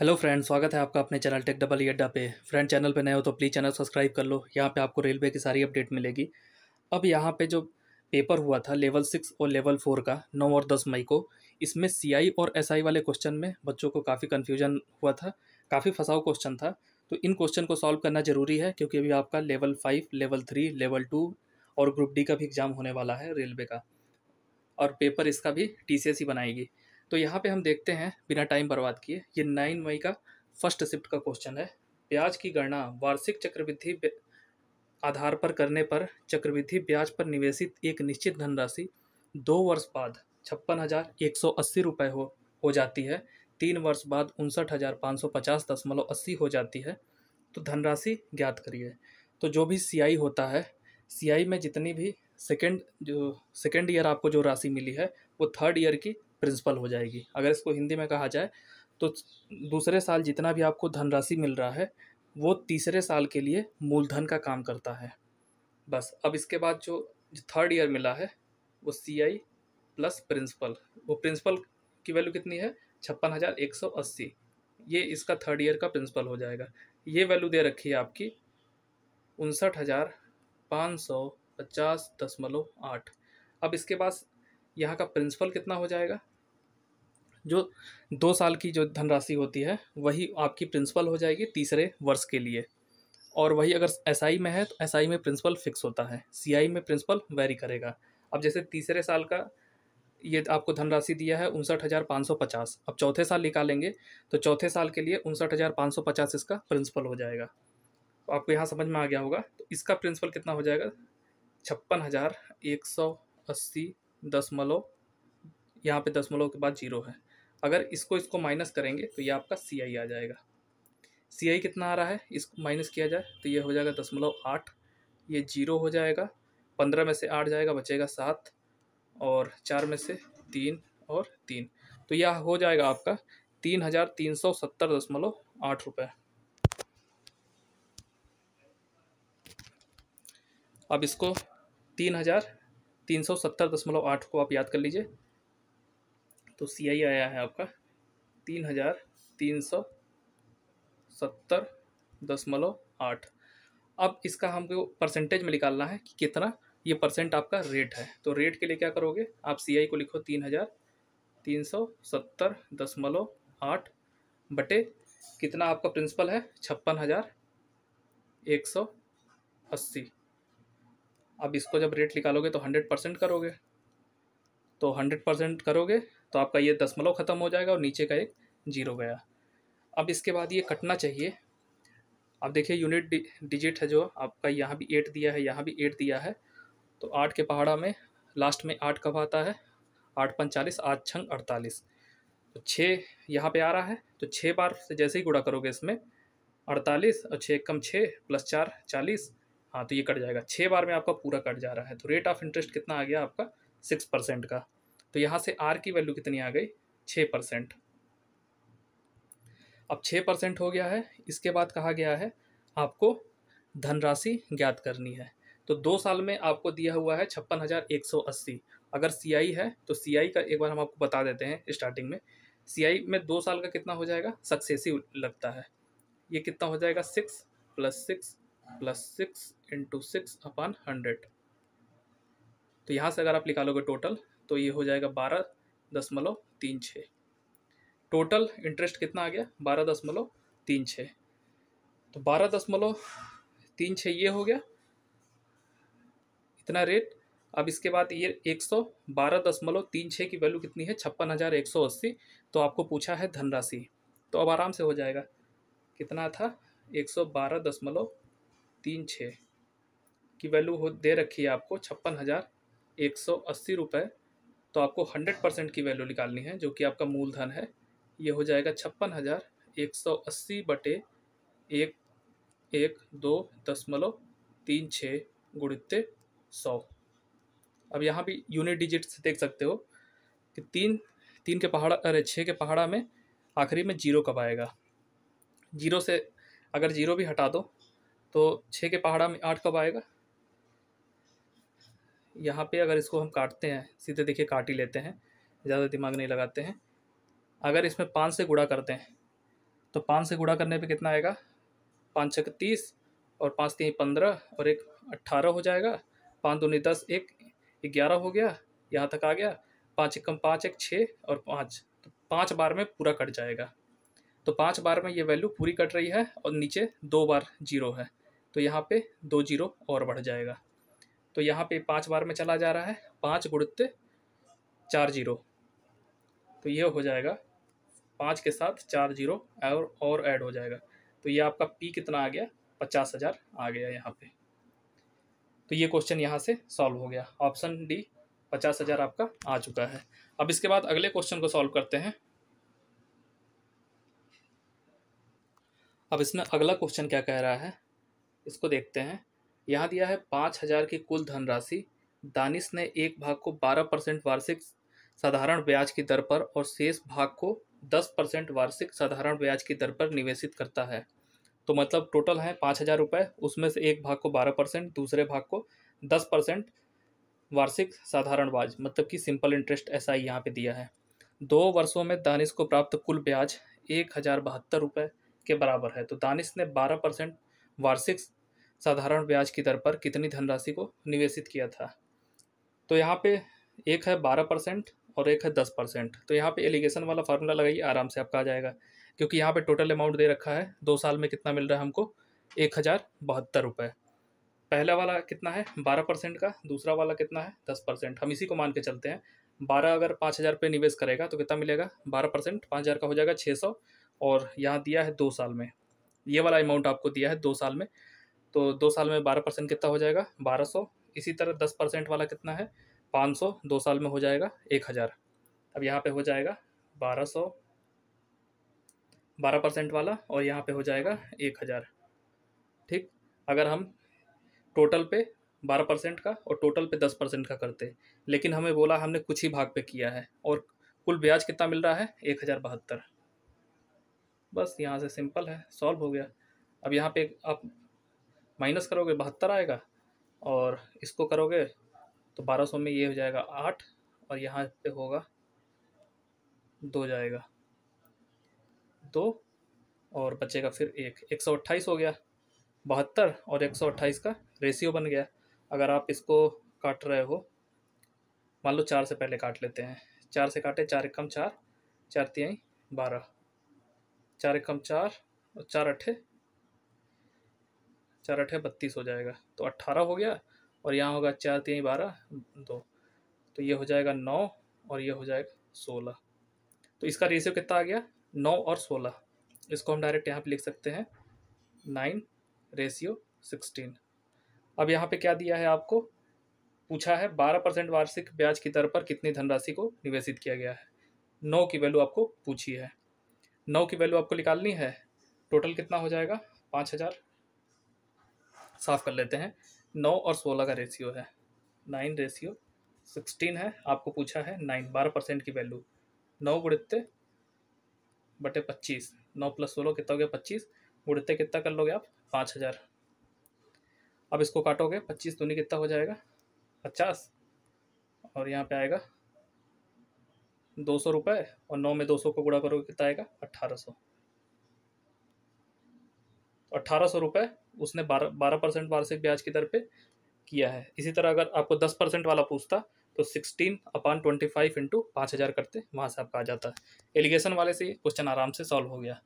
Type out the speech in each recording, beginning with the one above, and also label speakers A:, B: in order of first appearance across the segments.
A: hello friend स्वागत है आपका अपने चैनल टेक डबल अड्डा पे फ्रेंड चैनल पे नए हो तो प्लीज़ चैनल सब्सक्राइब कर लो यहाँ पे आपको रेलवे की सारी अपडेट मिलेगी अब यहाँ पे जो पेपर हुआ था लेवल सिक्स और लेवल फोर का नौ और दस मई को इसमें सीआई और एसआई वाले क्वेश्चन में बच्चों को काफ़ी कन्फ्यूजन हुआ था काफ़ी फंसाव क्वेश्चन था तो इन क्वेश्चन को सॉल्व करना ज़रूरी है क्योंकि अभी आपका level five level three level two और ग्रुप डी का भी एग्ज़ाम होने वाला है रेलवे का और पेपर इसका भी टी e बनाएगी तो यहाँ पे हम देखते हैं बिना टाइम बर्बाद किए ये नाइन मई का फर्स्ट शिफ्ट का क्वेश्चन है ब्याज की गणना वार्षिक चक्रवृद्धि आधार पर करने पर चक्रवृद्धि ब्याज पर निवेशित एक निश्चित धनराशि दो वर्ष बाद छप्पन हज़ार एक सौ अस्सी रुपये हो हो जाती है तीन वर्ष बाद उनसठ हज़ार पाँच सौ पचास दशमलव अस्सी हो जाती है तो धनराशि ज्ञात करिए तो जो भी सीआई होता है सीआई में जितनी भी सेकेंड जो सेकेंड ईयर आपको जो राशि मिली है वो थर्ड ईयर की प्रिंसिपल हो जाएगी अगर इसको हिंदी में कहा जाए तो दूसरे साल जितना भी आपको धनराशि मिल रहा है वो तीसरे साल के लिए मूलधन का काम करता है बस अब इसके बाद जो थर्ड ईयर मिला है वो सी आई प्लस प्रिंसिपल वो प्रिंसिपल की वैल्यू कितनी है छप्पन हज़ार एक सौ अस्सी ये इसका थर्ड ईयर का प्रिंसिपल हो जाएगा ये वैल्यू दे रखी है आपकी उनसठ हज़ार पाँच सौ पचास दशमलव आठ अब इसके पास यहाँ का प्रिंसिपल कितना हो जाएगा जो दो साल की जो धनराशि होती है वही आपकी प्रिंसिपल हो जाएगी तीसरे वर्ष के लिए और वही अगर एस SI में है तो एस SI में प्रिंसिपल फिक्स होता है सी में प्रिंसिपल वेरी करेगा अब जैसे तीसरे साल का ये आपको धनराशि दिया है उनसठ हज़ार पाँच सौ पचास अब चौथे साल निकालेंगे तो चौथे साल के लिए उनसठ हज़ार पाँच सौ पचास इसका प्रिंसिपल हो जाएगा तो आपको यहाँ समझ में आ गया होगा तो इसका प्रिंसिपल कितना हो जाएगा छप्पन हज़ार एक सौ अस्सी दसमलव यहाँ पे दसमलव के बाद जीरो है अगर इसको इसको माइनस करेंगे तो ये आपका सी आई आ जाएगा सी आई कितना आ रहा है इसको माइनस किया जाए तो ये हो जाएगा दसमलव आठ ये जीरो हो जाएगा पंद्रह में से आठ जाएगा बचेगा सात और चार में से तीन और तीन तो यह हो जाएगा आपका तीन हज़ार तीन सौ सत्तर दशमलव आठ रुपये अब इसको तीन हज़ार तीन सौ सत्तर दशमलव आठ को आप याद कर लीजिए तो सी आई आया है आपका तीन हज़ार तीन सौ सत्तर दशमलव आठ अब इसका हमको परसेंटेज में निकालना है कि कितना ये परसेंट आपका रेट है तो रेट के लिए क्या करोगे आप सी आई को लिखो तीन हज़ार तीन सौ सत्तर दशमलव आठ बटे कितना आपका प्रिंसिपल है छप्पन हज़ार एक सौ अस्सी अब इसको जब रेट निकालोगे तो हंड्रेड परसेंट करोगे तो हंड्रेड परसेंट करोगे तो आपका ये दसमलव ख़त्म हो जाएगा और नीचे का एक जीरो गया अब इसके बाद ये कटना चाहिए अब देखिए यूनिट डि, डिजिट है जो आपका यहाँ भी एट दिया है यहाँ भी एट दिया है तो आठ के पहाड़ा में लास्ट में आठ कब आता है आठ पंचालीस आठ छंग अड़तालीस तो छः यहाँ पे आ रहा है तो छः बार से जैसे ही गुड़ा करोगे इसमें अड़तालीस और छः कम छः प्लस चार चालीस हाँ तो ये कट जाएगा छः बार में आपका पूरा कट जा रहा है तो रेट ऑफ इंटरेस्ट कितना आ गया आपका सिक्स परसेंट का तो यहाँ से आर की वैल्यू कितनी आ गई छः परसेंट अब छः परसेंट हो गया है इसके बाद कहा गया है आपको धनराशि ज्ञात करनी है तो दो साल में आपको दिया हुआ है छप्पन हज़ार एक सौ अस्सी अगर सी आई है तो सी आई का एक बार हम आपको बता देते हैं स्टार्टिंग में सी आई में दो साल का कितना हो जाएगा सक्सेसिव लगता है ये कितना हो जाएगा six plus six plus six into six upon hundred तो यहाँ से अगर आप निकालोगे टोटल तो ये हो जाएगा बारह दशमलव तीन छः टोटल इंटरेस्ट कितना आ गया बारह दशमलव तीन छः तो बारह दशमलव तीन छः ये हो गया इतना रेट अब इसके बाद ये एक सौ बारह दशमलव तीन छः की वैल्यू कितनी है छप्पन हज़ार एक सौ अस्सी तो आपको पूछा है धनराशि तो अब आराम से हो जाएगा कितना था एक सौ बारह दशमलव तीन छः की वैल्यू हो दे रखी है आपको छप्पन हज़ार एक सौ अस्सी रुपये तो आपको हंड्रेड परसेंट की वैल्यू निकालनी है जो कि आपका मूलधन है ये हो जाएगा छप्पन हज़ार एक सौ अस्सी बटे एक एक दो दशमलव तीन छः गुणित्ते सौ अब यहाँ भी यूनिट से देख सकते हो कि तीन तीन के पहाड़ा अरे छः के पहाड़ा में आखिरी में जीरो कब आएगा जीरो से अगर जीरो भी हटा दो तो छः के पहाड़ा में आठ कब आएगा यहाँ पे अगर इसको हम काटते हैं सीधे देखिए काट ही लेते हैं ज़्यादा दिमाग नहीं लगाते हैं अगर इसमें पाँच से गुड़ा करते हैं तो पाँच से गुड़ा करने पे कितना आएगा पाँच छः तीस और पाँच तीन पंद्रह और एक अट्ठारह हो जाएगा पाँच दूनी दस एक ग्यारह हो गया यहाँ तक आ गया पाँच एकम पाँच एक छः और पाँच तो पाँच बार में पूरा कट जाएगा तो पाँच बार में ये वैल्यू पूरी कट रही है और नीचे दो बार जीरो है तो यहाँ पे दो जीरो और बढ़ जाएगा तो यहाँ पे पाँच बार में चला जा रहा है पाँच गुड़ते चार जीरो तो ये हो जाएगा पाँच के साथ चार जीरो और और ऐड हो जाएगा तो ये आपका पी कितना आ गया पचास हज़ार आ गया यहाँ पे तो ये क्वेश्चन यहाँ से सॉल्व हो गया ऑप्शन डी पचास हज़ार आपका आ चुका है अब इसके बाद अगले क्वेश्चन को सॉल्व करते हैं अब इसमें अगला क्वेश्चन क्या कह रहा है इसको देखते हैं यहाँ दिया है पाँच हजार की कुल धनराशि दानिश ने एक भाग को बारह परसेंट वार्षिक साधारण ब्याज की दर पर और शेष भाग को दस परसेंट वार्षिक साधारण ब्याज की दर पर निवेशित करता है तो मतलब टोटल है पाँच हज़ार रुपये उसमें से एक भाग को बारह परसेंट दूसरे भाग को दस परसेंट वार्षिक साधारण ब्याज मतलब कि सिंपल इंटरेस्ट ऐसा ही यहाँ पर दिया है दो वर्षों में दानिश को प्राप्त कुल ब्याज एक हज़ार बहत्तर रुपये के बराबर है तो दानिश ने बारह परसेंट वार्षिक साधारण ब्याज की दर पर कितनी धनराशि को निवेशित किया था तो यहाँ पे एक है बारह परसेंट और एक है दस परसेंट तो यहाँ पे एलिगेशन वाला फार्मूला लगाइए आराम से आपका आ जाएगा क्योंकि यहाँ पे टोटल अमाउंट दे रखा है दो साल में कितना मिल रहा है हमको एक हज़ार बहत्तर रुपये पहला वाला कितना है बारह परसेंट का दूसरा वाला कितना है दस परसेंट हम इसी को मान के चलते हैं बारह अगर पाँच हज़ार पे निवेश करेगा तो कितना मिलेगा बारह परसेंट पाँच हज़ार का हो जाएगा छः सौ और यहाँ दिया है दो साल में ये वाला अमाउंट आपको दिया है दो साल में तो दो साल में बारह परसेंट कितना हो जाएगा बारह सौ इसी तरह दस परसेंट वाला कितना है पाँच सौ दो साल में हो जाएगा एक हज़ार अब यहाँ पे हो जाएगा बारह सौ बारह परसेंट वाला और यहाँ पे हो जाएगा एक हज़ार ठीक अगर हम टोटल पे बारह परसेंट का और टोटल पे दस परसेंट का करते लेकिन हमें बोला हमने कुछ ही भाग पे किया है और कुल ब्याज कितना मिल रहा है एक हज़ार बहत्तर बस यहाँ से सिंपल है सॉल्व हो गया अब यहाँ पे आप माइनस करोगे बहत्तर आएगा और इसको करोगे तो बारह सौ में ये हो जाएगा आठ और यहाँ पे होगा दो जाएगा दो और बचेगा फिर एक एक सौ अट्ठाईस हो गया बहत्तर और एक सौ अट्ठाईस का रेशियो बन गया अगर आप इसको काट रहे हो मान लो चार से पहले काट लेते हैं चार से काटे चार एकम चार चार तिहाई बारह चार एकम चार और चार अट्ठे चार अठे बत्तीस हो जाएगा तो अट्ठारह हो गया और यहाँ होगा चार तीन बारह दो तो ये हो जाएगा नौ और ये हो जाएगा सोलह तो इसका रेशियो कितना आ गया नौ और सोलह इसको हम डायरेक्ट यहाँ पे लिख सकते हैं नाइन रेशियो सिक्सटीन अब यहाँ पे क्या दिया है आपको पूछा है बारह परसेंट वार्षिक ब्याज की दर पर कितनी धनराशि को निवेशित किया गया है नौ की वैल्यू आपको पूछी है नौ की वैल्यू आपको निकालनी है टोटल कितना हो जाएगा पाँच हज़ार साफ़ कर लेते हैं नौ और सोलह का रेशियो है नाइन रेशियो सिक्सटीन है आपको पूछा है नाइन बारह परसेंट की वैल्यू नौ गुड़ते बटे पच्चीस नौ प्लस सोलह कितना हो गया पच्चीस गुड़ते कितना कर लोगे आप पाँच हज़ार अब इसको काटोगे पच्चीस दूनी कितना हो जाएगा पचास और यहाँ पे आएगा दो सौ रुपये और नौ में दो सौ को गुड़ा करोगे कितना आएगा अट्ठारह सौ अट्ठारह सौ रुपये उसने बारह बारह परसेंट वार्षिक ब्याज की दर पे किया है इसी तरह अगर आपको दस परसेंट वाला पूछता तो sixteen upon twenty five into पाँच हज़ार करते वहाँ से आपका आ जाता है एलिगेशन वाले से क्वेश्चन आराम से सॉल्व हो गया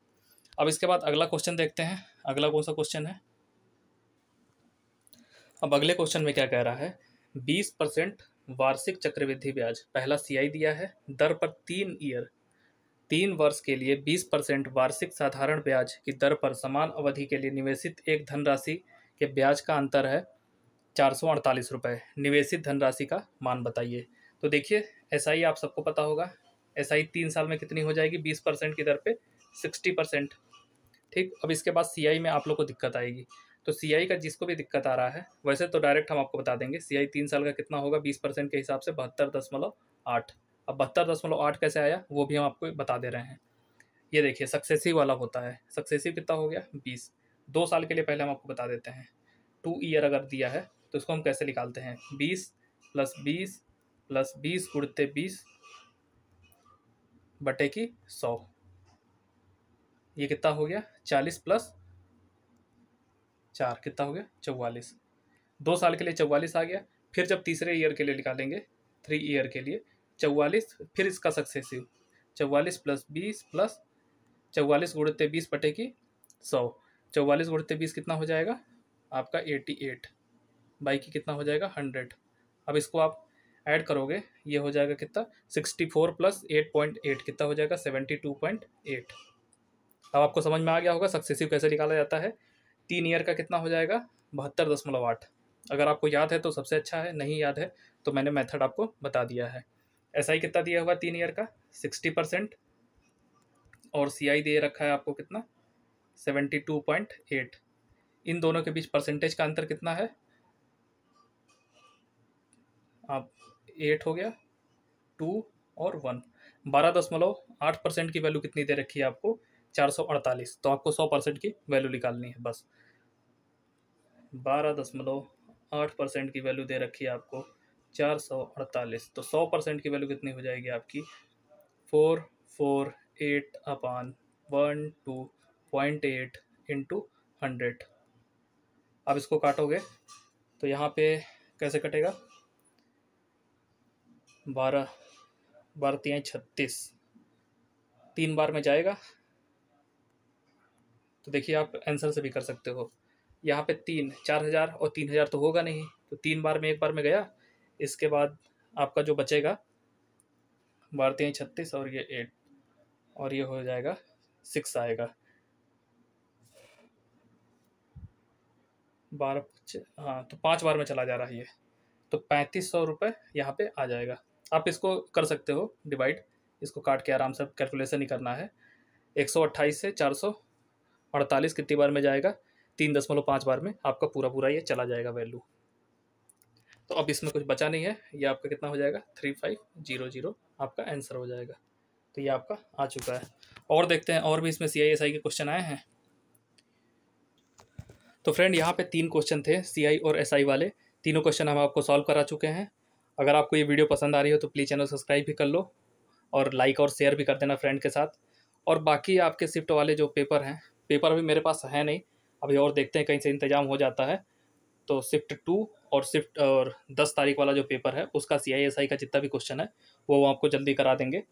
A: अब इसके बाद अगला क्वेश्चन देखते हैं अगला कौन सा क्वेश्चन है अब अगले क्वेश्चन में क्या कह रहा है बीस परसेंट वार्षिक चक्रवृद्धि ब्याज पहला सीआई दिया है दर पर तीन ईयर तीन वर्ष के लिए 20 परसेंट वार्षिक साधारण ब्याज की दर पर समान अवधि के लिए निवेशित एक धनराशि के ब्याज का अंतर है चार सौ अड़तालीस रुपये निवेशित धनराशि का मान बताइए तो देखिए एस आई आप सबको पता होगा एस आई तीन साल में कितनी हो जाएगी बीस परसेंट की दर पे सिक्सटी परसेंट ठीक अब इसके बाद सी आई में आप लोग को दिक्कत आएगी तो सी आई का जिसको भी दिक्कत आ रहा है वैसे तो डायरेक्ट हम आपको बता देंगे सी आई तीन साल का कितना होगा बीस परसेंट के हिसाब से बहत्तर दशमलव आठ अब बहत्तर दशमलव आठ कैसे आया वो भी हम आपको बता दे रहे हैं ये देखिए सक्सेसिव वाला होता है सक्सेसिव कितना हो गया बीस दो साल के लिए पहले हम आपको बता देते हैं टू ईयर अगर दिया है तो इसको हम कैसे निकालते हैं बीस प्लस बीस प्लस बीस उड़ते बीस बटे की सौ ये कितना हो गया चालीस प्लस चार कितना हो गया चौवालीस दो साल के लिए चौवालीस आ गया फिर जब तीसरे ईयर के लिए निकालेंगे थ्री ईयर के लिए चौवालीस फिर इसका सक्सेसिव चौवालीस प्लस बीस प्लस चौवालीस गुड़ते बीस पटे की सौ चौवालीस गुड़ते बीस कितना हो जाएगा आपका एटी एट बाई की कितना हो जाएगा हंड्रेड अब इसको आप ऐड करोगे ये हो जाएगा कितना sixty four plus eight point eight कितना हो जाएगा सेवेंटी टू पॉइंट एट अब आपको समझ में आ गया होगा सक्सेसिव कैसे निकाला जाता है तीन ईयर का कितना हो जाएगा बहत्तर दशमलव आठ अगर आपको याद है तो सबसे अच्छा है नहीं याद है तो मैंने मेथड आपको बता दिया है एस आई कितना दिया हुआ तीन ईयर का सिक्सटी परसेंट और सी आई दे रखा है आपको कितना सेवेंटी टू पॉइंट एट इन दोनों के बीच परसेंटेज का अंतर कितना है आप एट हो गया टू और वन बारह दशमलव आठ परसेंट की वैल्यू कितनी दे रखी है आपको चार सौ अड़तालीस तो आपको सौ परसेंट की वैल्यू निकालनी है बस बारह दशमलव आठ परसेंट की वैल्यू दे रखी है आपको चार सौ अड़तालीस तो सौ परसेंट की वैल्यू कितनी हो जाएगी आपकी four four eight upon one two point eight into hundred अब इसको काटोगे तो यहाँ पे कैसे कटेगा बारह बारह तीन छत्तीस तीन बार में जाएगा तो देखिए आप आंसर से भी कर सकते हो यहाँ पे तीन चार हज़ार और तीन हज़ार तो होगा नहीं तो तीन बार में एक बार में गया इसके बाद आपका जो बचेगा भारतीय छत्तीस और ये एट और ये हो जाएगा सिक्स आएगा बारह हाँ तो पाँच बार में चला जा रहा है ये तो पैंतीस सौ रुपये यहाँ पर आ जाएगा आप इसको कर सकते हो डिवाइड इसको काट के आराम से कैलकुलेशन ही करना है एक सौ अट्ठाईस से चार सौ अड़तालीस कितनी बार में जाएगा तीन दशमलव पाँच बार में आपका पूरा पूरा ये चला जाएगा वैल्यू तो अब इसमें कुछ बचा नहीं है ये आपका कितना हो जाएगा थ्री फाइव जीरो जीरो आपका आंसर हो जाएगा तो ये आपका आ चुका है और देखते हैं और भी इसमें सी आई एस आई के क्वेश्चन आए हैं तो फ्रेंड यहाँ पे तीन क्वेश्चन थे सी आई और एस आई वाले तीनों क्वेश्चन हम आपको सॉल्व करा चुके हैं अगर आपको ये वीडियो पसंद आ रही हो तो प्लीज़ चैनल सब्सक्राइब भी कर लो और लाइक और शेयर भी कर देना फ्रेंड के साथ और बाकी आपके शिफ्ट वाले जो पेपर हैं पेपर अभी मेरे पास है नहीं अभी और देखते हैं कहीं से इंतजाम हो जाता है तो शिफ्ट टू और शिफ्ट और दस तारीख वाला जो पेपर है उसका सी का जितना भी क्वेश्चन है वो वो आपको जल्दी करा देंगे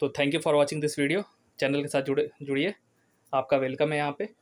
A: तो thank you for watching this video channel के साथ जुड़े जुड़िए आपका वेलकम है यहाँ पे